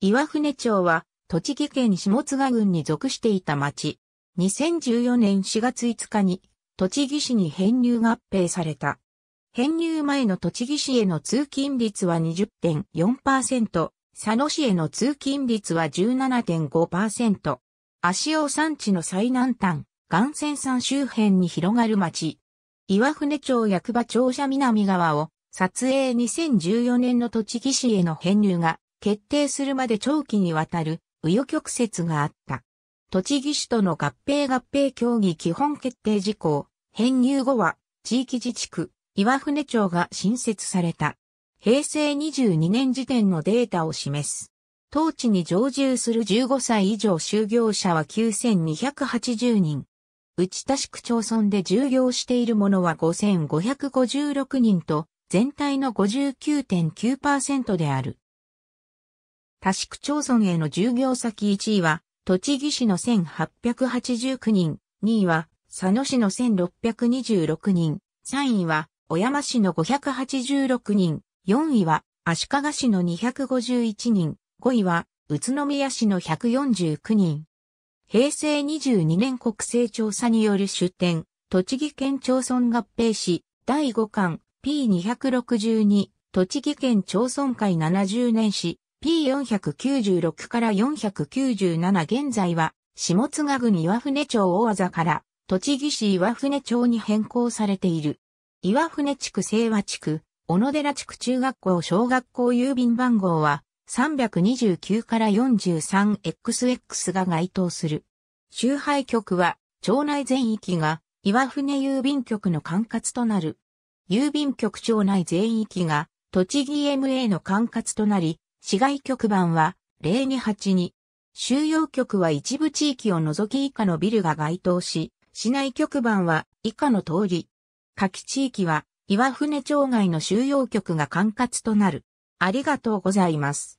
岩船町は、栃木県下津郡に属していた町。2014年4月5日に、栃木市に編入合併された。編入前の栃木市への通勤率は20.4%、佐野市への通勤率は17.5%。足尾山地の最南端、岩泉山周辺に広がる町。岩船町役場庁舎南側を、撮影2014年の栃木市への編入が決定するまで長期にわたる紆余曲折があった。栃木市との合併合併協議基本決定事項、編入後は地域自治区、岩船町が新設された。平成22年時点のデータを示す。当地に常住する15歳以上就業者は9280人。内田市区町村で従業している者は5556人と全体の59.9%である。多市区町村への従業先1位は、栃木市の1889人、2位は、佐野市の1626人、3位は、小山市の586人、4位は、足利市の251人、5位は、宇都宮市の149人。平成22年国勢調査による出展、栃木県町村合併市、第5巻、P262、栃木県町村会70年史、P496 から497現在は、下津賀郡岩船町大技から、栃木市岩船町に変更されている。岩船地区清和地区、小野寺地区中学校小学校郵便番号は、329から 43XX が該当する。周配局は、町内全域が、岩船郵便局の管轄となる。郵便局町内全域が、栃木 MA の管轄となり、市外局番は0282。収容局は一部地域を除き以下のビルが該当し、市内局番は以下の通り。下記地域は岩船町外の収容局が管轄となる。ありがとうございます。